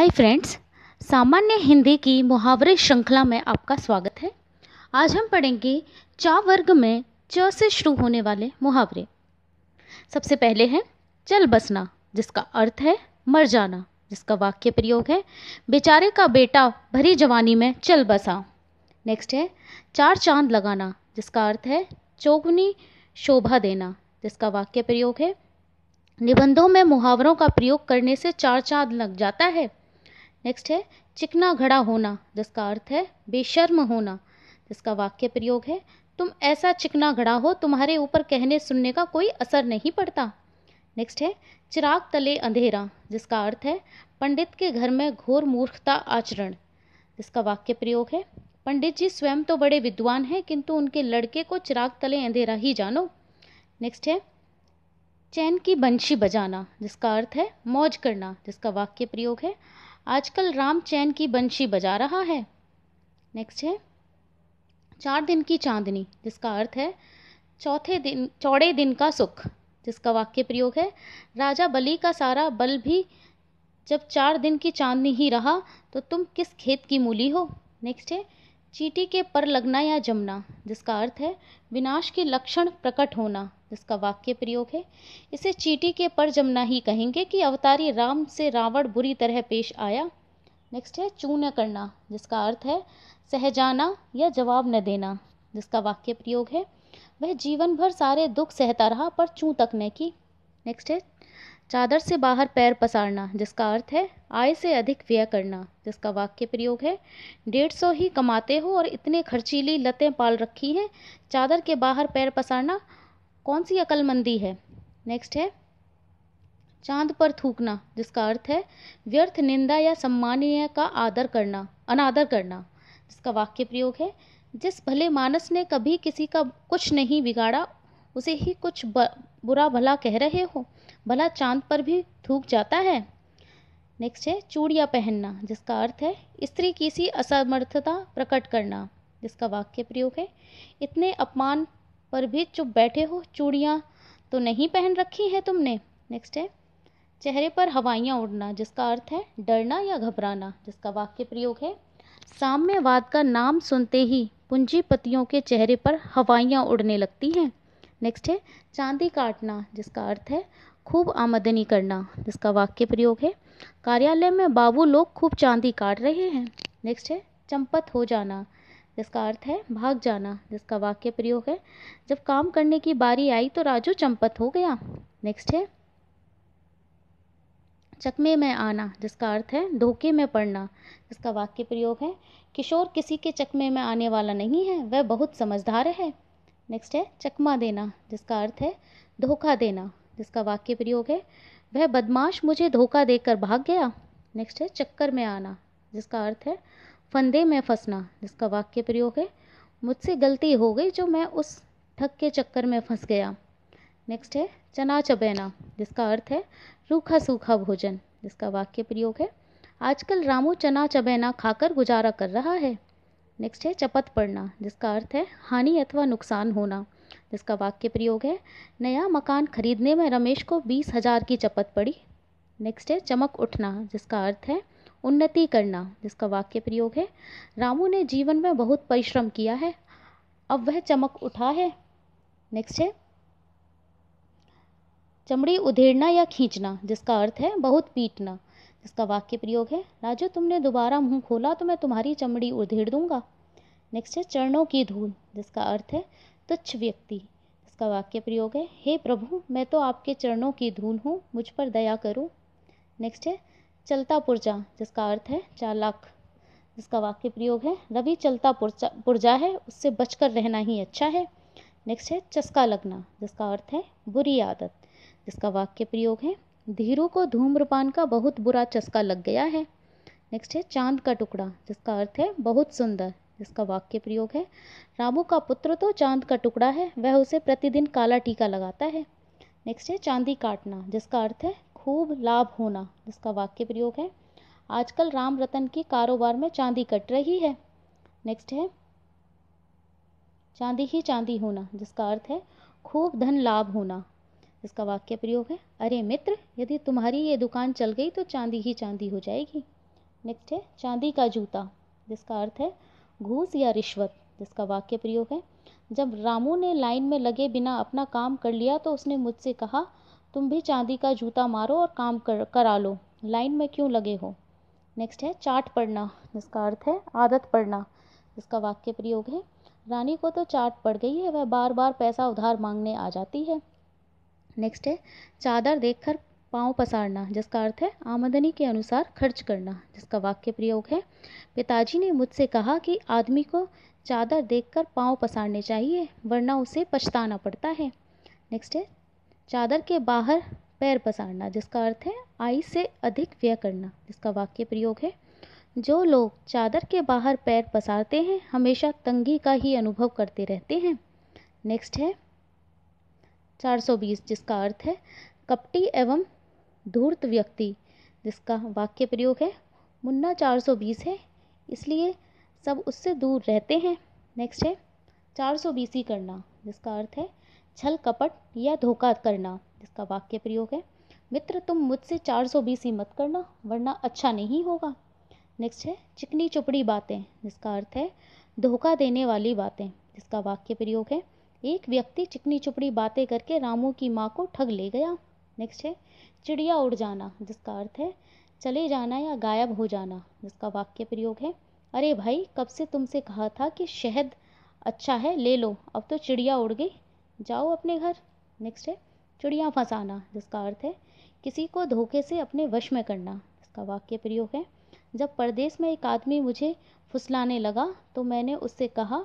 hi friends सामान्य हिंदी की मुहावरे श्रृंखला में आपका स्वागत है आज हम पढ़ेंगे चा वर्ग में च से शुरू होने वाले मुहावरे सबसे पहले है चल बसना जिसका अर्थ है मर जाना जिसका वाक्य प्रयोग है बेचारे का बेटा भरी जवानी में चल बसा नेक्स्ट है चार चांद लगाना जिसका अर्थ है चौगुनी शोभा देना जिसका वाक्य प्रयोग है निबंधों में मुहावरों का प्रयोग करने से चार चांद लग जाता है नेक्स्ट है चिकना घड़ा होना जिसका अर्थ है बेशर्म होना जिसका वाक्य प्रयोग है तुम ऐसा चिकना घड़ा हो तुम्हारे ऊपर कहने सुनने का कोई असर नहीं पड़ता नेक्स्ट है चिराग तले अंधेरा जिसका अर्थ है पंडित के घर में घोर मूर्खता आचरण जिसका वाक्य प्रयोग है पंडित जी स्वयं तो बड़े विद्वान हैं किंतु उनके लड़के को चिराग तले अंधेरा ही जानो नेक्स्ट है चैन की बंशी बजाना जिसका अर्थ है मौज करना जिसका वाक्य प्रयोग है आजकल राम चैन की बंशी बजा रहा है नेक्स्ट है चार दिन की चांदनी जिसका अर्थ है चौथे दिन चौड़े दिन का सुख जिसका वाक्य प्रयोग है राजा बलि का सारा बल भी जब चार दिन की चांदनी ही रहा तो तुम किस खेत की मूली हो नेक्स्ट है चीटी के पर लगना या जमना जिसका अर्थ है विनाश के लक्षण प्रकट होना जिसका वाक्य प्रयोग है इसे चीटी के पर जमना ही कहेंगे कि अवतारी राम से रावण बुरी तरह पेश आया नेक्स्ट है चून्य करना जिसका अर्थ है सहजाना या जवाब न देना जिसका वाक्य प्रयोग है वह जीवन भर सारे दुख सहता रहा पर चूं तक न की नेक्स्ट है चादर से बाहर पैर पसारना जिसका अर्थ है आय से अधिक व्यय करना जिसका वाक्य प्रयोग है डेढ़ सौ ही कमाते हो और इतने खर्चीली लतें पाल रखी हैं चादर के बाहर पैर पसारना कौन सी अकलमंदी है नेक्स्ट है चांद पर थूकना जिसका अर्थ है व्यर्थ निंदा या सम्मानीय का आदर करना अनादर करना जिसका वाक्य प्रयोग है जिस भले मानस ने कभी किसी का कुछ नहीं बिगाड़ा उसे ही कुछ बुरा भला कह रहे हो भला चांद पर भी थूक जाता है नेक्स्ट है चूड़िया पहनना जिसका अर्थ है स्त्री की सी असमर्थता प्रकट करना जिसका वाक्य प्रयोग है इतने अपमान पर भी चुप बैठे हो चूड़ियाँ तो नहीं पहन रखी है तुमने नेक्स्ट है चेहरे पर हवाइयाँ उड़ना जिसका अर्थ है डरना या घबराना जिसका वाक्य प्रयोग है साम्यवाद का नाम सुनते ही पूंजीपतियों के चेहरे पर हवाइयाँ उड़ने लगती हैं नेक्स्ट है चांदी काटना जिसका अर्थ है खूब आमदनी करना इसका वाक्य प्रयोग है कार्यालय में बाबू लोग खूब चांदी काट रहे हैं नेक्स्ट है चंपत हो जाना जिसका अर्थ है भाग जाना जिसका वाक्य प्रयोग है जब काम करने की बारी आई तो राजू चंपत हो गया नेक्स्ट है चकमे में आना जिसका अर्थ है धोखे में पड़ना जिसका वाक्य प्रयोग है किशोर किसी के चकमे में आने वाला नहीं है वह बहुत समझदार है नेक्स्ट है चकमा देना जिसका अर्थ है धोखा देना जिसका वाक्य प्रयोग है वह बदमाश मुझे धोखा देकर भाग गया नेक्स्ट है चक्कर में आना जिसका अर्थ है फंदे में फंसना जिसका वाक्य प्रयोग है मुझसे गलती हो गई जो मैं उस ठग के चक्कर में फंस गया नेक्स्ट है चना चबैना जिसका अर्थ है रूखा सूखा भोजन जिसका वाक्य प्रयोग है आजकल रामू चना चबैना खाकर गुजारा कर रहा है नेक्स्ट है चपत पड़ना जिसका अर्थ है हानि अथवा नुकसान होना जिसका वाक्य प्रयोग है नया मकान खरीदने में रमेश को बीस हजार की चपत पड़ी नेक्स्ट है चमक उठना जिसका अर्थ है उन्नति करना जिसका वाक्य प्रयोग है रामू ने जीवन में बहुत परिश्रम किया है अब वह चमक उठा है नेक्स्ट है चमड़ी उधेड़ना या खींचना जिसका अर्थ है बहुत पीटना जिसका वाक्य प्रयोग है राजू तुमने दोबारा मुंह खोला तो मैं तुम्हारी चमड़ी उधेड़ दूंगा नेक्स्ट है चरणों की धूल जिसका अर्थ है तुच्छ व्यक्ति इसका वाक्य प्रयोग है हे प्रभु मैं तो आपके चरणों की धूल हूँ मुझ पर दया करो नेक्स्ट है चलता पुर्जा जिसका अर्थ है चालाक जिसका वाक्य प्रयोग है रवि चलता पुर्जा पुर्जा है उससे बचकर रहना ही अच्छा है नेक्स्ट है चस्का लगना जिसका अर्थ है बुरी आदत जिसका वाक्य प्रयोग है धीरू को धूम्रपान का बहुत बुरा चस्का लग गया है नेक्स्ट है चांद का टुकड़ा जिसका अर्थ है बहुत सुंदर इसका वाक्य प्रयोग है रामू का पुत्र तो चांद का टुकड़ा है वह उसे प्रतिदिन काला टीका लगाता है नेक्स्ट है चांदी काटना जिसका अर्थ है खूब लाभ होना जिसका वाक्य प्रयोग है आजकल राम रतन के कारोबार में चांदी कट रही है नेक्स्ट है चांदी ही चांदी होना जिसका अर्थ है खूब धन लाभ होना इसका वाक्य प्रयोग है अरे मित्र यदि तुम्हारी ये दुकान चल गई तो चांदी ही चांदी हो जाएगी नेक्स्ट है चांदी का जूता जिसका अर्थ है घूस या रिश्वत जिसका वाक्य प्रयोग है जब रामू ने लाइन में लगे बिना अपना काम कर लिया तो उसने मुझसे कहा तुम भी चांदी का जूता मारो और काम कर करा लो लाइन में क्यों लगे हो नेक्स्ट है चाट पढ़ना जिसका अर्थ है आदत पढ़ना जिसका वाक्य प्रयोग है रानी को तो चाट पड़ गई है वह बार बार पैसा उधार मांगने आ जाती है नेक्स्ट है चादर देखकर पाँव पसारना जिसका अर्थ है आमदनी के अनुसार खर्च करना जिसका वाक्य प्रयोग है पिताजी ने मुझसे कहा कि आदमी को चादर देखकर पाँव पसारने चाहिए वरना उसे पछताना पड़ता है नेक्स्ट है चादर के बाहर पैर पसारना जिसका अर्थ है आई से अधिक व्यय करना जिसका वाक्य प्रयोग है जो लोग चादर के बाहर पैर पसारते हैं हमेशा तंगी का ही अनुभव करते रहते हैं नेक्स्ट है 420 जिसका अर्थ है कपटी एवं धूर्त व्यक्ति जिसका वाक्य प्रयोग है मुन्ना 420 है इसलिए सब उससे दूर रहते हैं नेक्स्ट है चार सौ बीसी करना जिसका अर्थ है छल कपट या धोखा करना जिसका वाक्य प्रयोग है मित्र तुम मुझसे चार सौ बीसी मत करना वरना अच्छा नहीं होगा नेक्स्ट है चिकनी चुपड़ी बातें जिसका अर्थ है धोखा देने वाली बातें जिसका वाक्य प्रयोग है एक व्यक्ति चिकनी चुपड़ी बातें करके रामू की माँ को ठग ले गया नेक्स्ट है चिड़िया उड़ जाना जिसका अर्थ है चले जाना या गायब हो जाना जिसका वाक्य प्रयोग है अरे भाई कब से तुमसे कहा था कि शहद अच्छा है ले लो अब तो चिड़िया उड़ गई जाओ अपने घर नेक्स्ट है चिड़िया फंसाना जिसका अर्थ है किसी को धोखे से अपने वश में करना इसका वाक्य प्रयोग है जब परदेश में एक आदमी मुझे फुसलाने लगा तो मैंने उससे कहा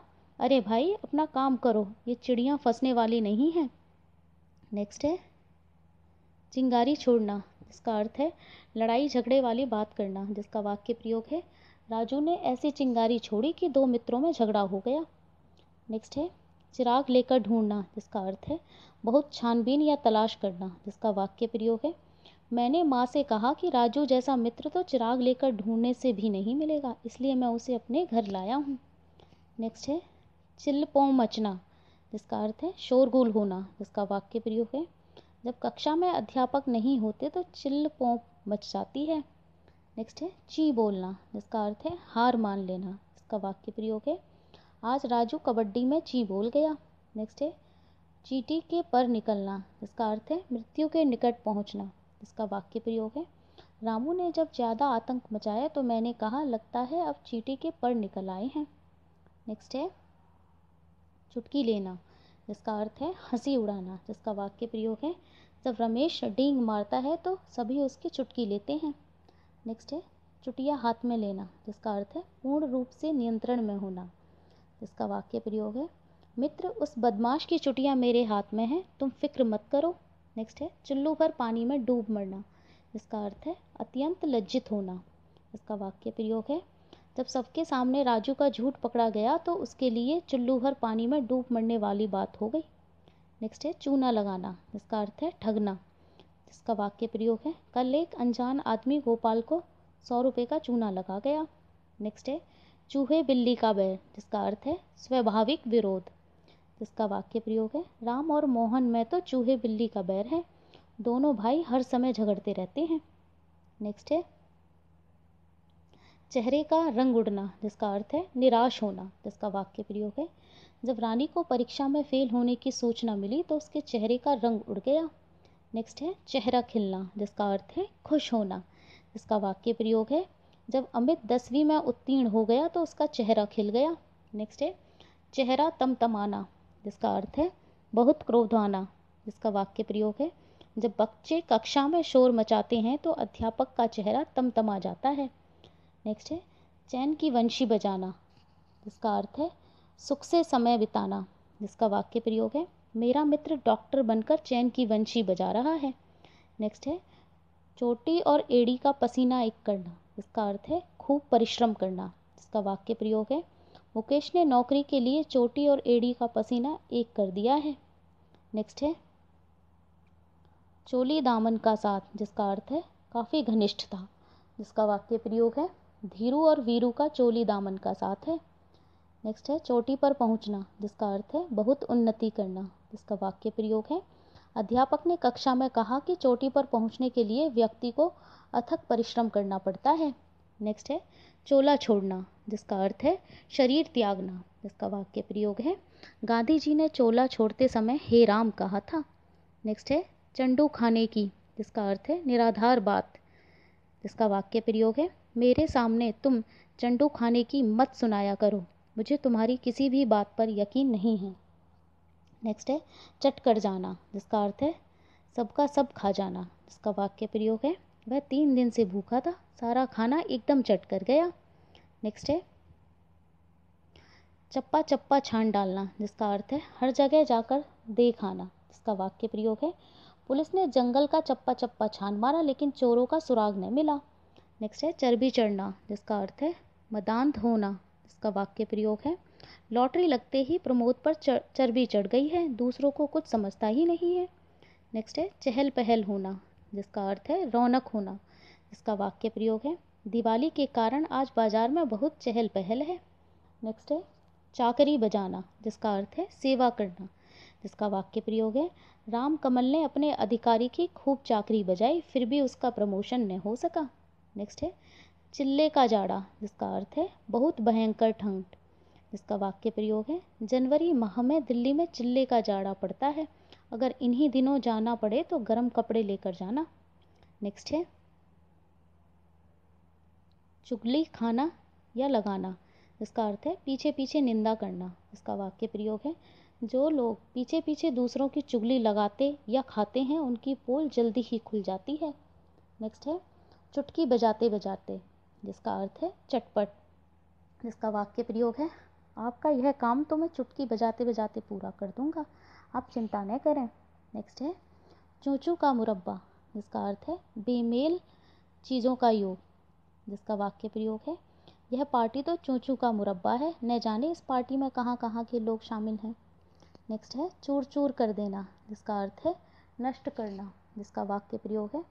अरे भाई अपना काम करो ये चिड़िया फंसने वाली नहीं है नेक्स्ट है चिंगारी छोड़ना जिसका अर्थ है लड़ाई झगड़े वाली बात करना जिसका वाक्य प्रयोग है राजू ने ऐसी चिंगारी छोड़ी कि दो मित्रों में झगड़ा हो गया नेक्स्ट है चिराग लेकर ढूंढना जिसका अर्थ है बहुत छानबीन या तलाश करना जिसका वाक्य प्रयोग है मैंने माँ से कहा कि राजू जैसा मित्र तो चिराग लेकर ढूंढने से भी नहीं मिलेगा इसलिए मैं उसे अपने घर लाया हूँ नेक्स्ट है चिल्लपों मचना जिसका अर्थ है शोरगुल होना जिसका वाक्य प्रयोग है जब कक्षा में अध्यापक नहीं होते तो चिल्ल पोंप मच जाती है नेक्स्ट है ची बोलना जिसका अर्थ है हार मान लेना इसका वाक्य प्रयोग है आज राजू कबड्डी में ची बोल गया नेक्स्ट है चीटी के पर निकलना इसका अर्थ है मृत्यु के निकट पहुंचना इसका वाक्य प्रयोग है रामू ने जब ज़्यादा आतंक मचाया तो मैंने कहा लगता है अब चीटी के पर निकल आए हैं नेक्स्ट है चुटकी लेना जिसका अर्थ है हंसी उड़ाना जिसका वाक्य प्रयोग है जब रमेश डींग मारता है तो सभी उसकी चुटकी लेते हैं नेक्स्ट है चुटिया हाथ में लेना जिसका अर्थ है पूर्ण रूप से नियंत्रण में होना जिसका वाक्य प्रयोग है मित्र उस बदमाश की चुटिया मेरे हाथ में है तुम फिक्र मत करो नेक्स्ट है चुल्लू भर पानी में डूब मरना जिसका अर्थ है अत्यंत लज्जित होना इसका वाक्य प्रयोग है जब सबके सामने राजू का झूठ पकड़ा गया तो उसके लिए चुल्लू भर पानी में डूब मरने वाली बात हो गई नेक्स्ट है चूना लगाना जिसका अर्थ है ठगना जिसका वाक्य प्रयोग है कल एक अनजान आदमी गोपाल को सौ रुपये का चूना लगा गया नेक्स्ट है चूहे बिल्ली का बैर जिसका अर्थ है स्वाभाविक विरोध जिसका वाक्य प्रयोग है राम और मोहन में तो चूहे बिल्ली का बैर है दोनों भाई हर समय झगड़ते रहते हैं नेक्स्ट है चेहरे का रंग उड़ना जिसका अर्थ है निराश होना जिसका वाक्य प्रयोग है जब रानी को परीक्षा में फेल होने की सूचना मिली तो उसके चेहरे का रंग उड़ गया नेक्स्ट है चेहरा खिलना जिसका अर्थ है खुश होना जिसका वाक्य प्रयोग है जब अमित दसवीं में उत्तीर्ण हो गया तो उसका चेहरा खिल गया नेक्स्ट है चेहरा तमतमाना जिसका अर्थ है बहुत क्रोधाना जिसका वाक्य प्रयोग है जब बच्चे कक्षा में शोर मचाते हैं तो अध्यापक का चेहरा तमतमा जाता है नेक्स्ट है चैन की वंशी बजाना जिसका अर्थ है सुख से समय बिताना जिसका वाक्य प्रयोग है मेरा मित्र डॉक्टर बनकर चैन की वंशी बजा रहा है नेक्स्ट है चोटी और एड़ी का पसीना एक करना जिसका अर्थ है खूब परिश्रम करना जिसका वाक्य प्रयोग है मुकेश ने नौकरी के लिए चोटी और एड़ी का पसीना एक कर दिया है नेक्स्ट है चोली दामन का साथ जिसका अर्थ है काफ़ी घनिष्ठ था जिसका वाक्य प्रयोग है धीरू और वीरू का चोली दामन का साथ है नेक्स्ट है चोटी पर पहुंचना जिसका अर्थ है बहुत उन्नति करना इसका वाक्य प्रयोग है अध्यापक ने कक्षा में कहा कि चोटी पर पहुंचने के लिए व्यक्ति को अथक परिश्रम करना पड़ता है नेक्स्ट है चोला छोड़ना जिसका अर्थ है शरीर त्यागना इसका वाक्य प्रयोग है गांधी जी ने चोला छोड़ते समय हे राम कहा था नेक्स्ट है चंडू खाने की जिसका अर्थ है निराधार बात इसका वाक्य प्रयोग है मेरे सामने तुम चंडू खाने की मत सुनाया करो मुझे तुम्हारी किसी भी बात पर यकीन नहीं है नेक्स्ट है चट कर जाना जिसका अर्थ है सबका सब खा जाना जिसका वाक्य प्रयोग है वह तीन दिन से भूखा था सारा खाना एकदम चट कर गया नेक्स्ट है चप्पा चप्पा छान डालना जिसका अर्थ है हर जगह जाकर देख आना जिसका वाक्य प्रयोग है पुलिस ने जंगल का चप्पा चप्पा छान मारा लेकिन चोरों का सुराग न मिला नेक्स्ट है चर्बी चढ़ना जिसका अर्थ है मदान्त होना इसका वाक्य प्रयोग है लॉटरी लगते ही प्रमोद पर चर्बी चढ़ गई है दूसरों को कुछ समझता ही नहीं है नेक्स्ट है चहल पहल होना जिसका अर्थ है रौनक होना इसका वाक्य प्रयोग है दिवाली के कारण आज बाजार में बहुत चहल पहल है नेक्स्ट है चाकरी बजाना जिसका अर्थ है सेवा करना जिसका वाक्य प्रयोग है राम कमल ने अपने अधिकारी की खूब चाकरी बजाई फिर भी उसका प्रमोशन नहीं हो सका नेक्स्ट है चिल्ले का जाड़ा जिसका अर्थ है बहुत भयंकर ठंड इसका वाक्य प्रयोग है जनवरी माह में दिल्ली में चिल्ले का जाड़ा पड़ता है अगर इन्हीं दिनों जाना पड़े तो गर्म कपड़े लेकर जाना नेक्स्ट है चुगली खाना या लगाना इसका अर्थ है पीछे पीछे निंदा करना इसका वाक्य प्रयोग है जो लोग पीछे पीछे दूसरों की चुगली लगाते या खाते हैं उनकी पोल जल्दी ही खुल जाती है नेक्स्ट है चुटकी बजाते बजाते जिसका अर्थ है चटपट जिसका वाक्य प्रयोग है आपका यह काम तो मैं चुटकी बजाते बजाते पूरा कर दूंगा आप चिंता न करें नेक्स्ट है चूचू का मुरब्बा जिसका अर्थ है बेमेल चीज़ों का योग जिसका वाक्य प्रयोग है यह पार्टी तो चूचू का मुरब्बा है न जाने इस पार्टी में कहाँ कहाँ के लोग शामिल हैं नेक्स्ट है चूर चूर कर देना जिसका अर्थ है नष्ट करना जिसका वाक्य प्रयोग है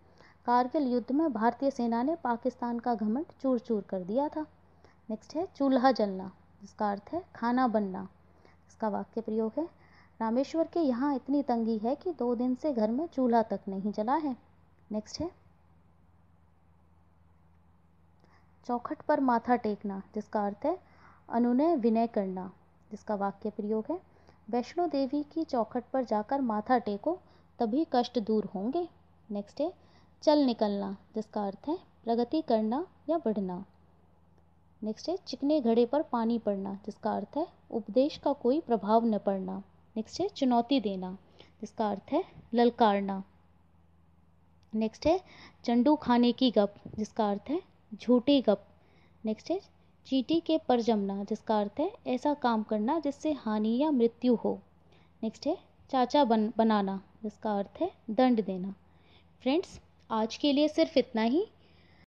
कारगिल युद्ध में भारतीय सेना ने पाकिस्तान का घमंड चूर चूर कर दिया था नेक्स्ट है चूल्हा जलना जिसका अर्थ है खाना बनना इसका वाक्य प्रयोग है रामेश्वर के यहाँ इतनी तंगी है कि दो दिन से घर में चूल्हा तक नहीं जला है नेक्स्ट है चौखट पर माथा टेकना जिसका अर्थ है अनुनय विनय करना जिसका वाक्य प्रयोग है वैष्णो देवी की चौखट पर जाकर माथा टेको तभी कष्ट दूर होंगे नेक्स्ट है चल निकलना जिसका अर्थ है प्रगति करना या बढ़ना नेक्स्ट है चिकने घड़े पर पानी पड़ना जिसका अर्थ है उपदेश का कोई प्रभाव न पड़ना नेक्स्ट है चुनौती देना जिसका अर्थ है ललकारना नेक्स्ट है चंडू खाने की गप जिसका अर्थ है झूठी गप नेक्स्ट है चीटी के पर जमना जिसका अर्थ है ऐसा काम करना जिससे हानि या मृत्यु हो नेक्स्ट है चाचा बन बनाना जिसका अर्थ है दंड देना फ्रेंड्स आज के लिए सिर्फ इतना ही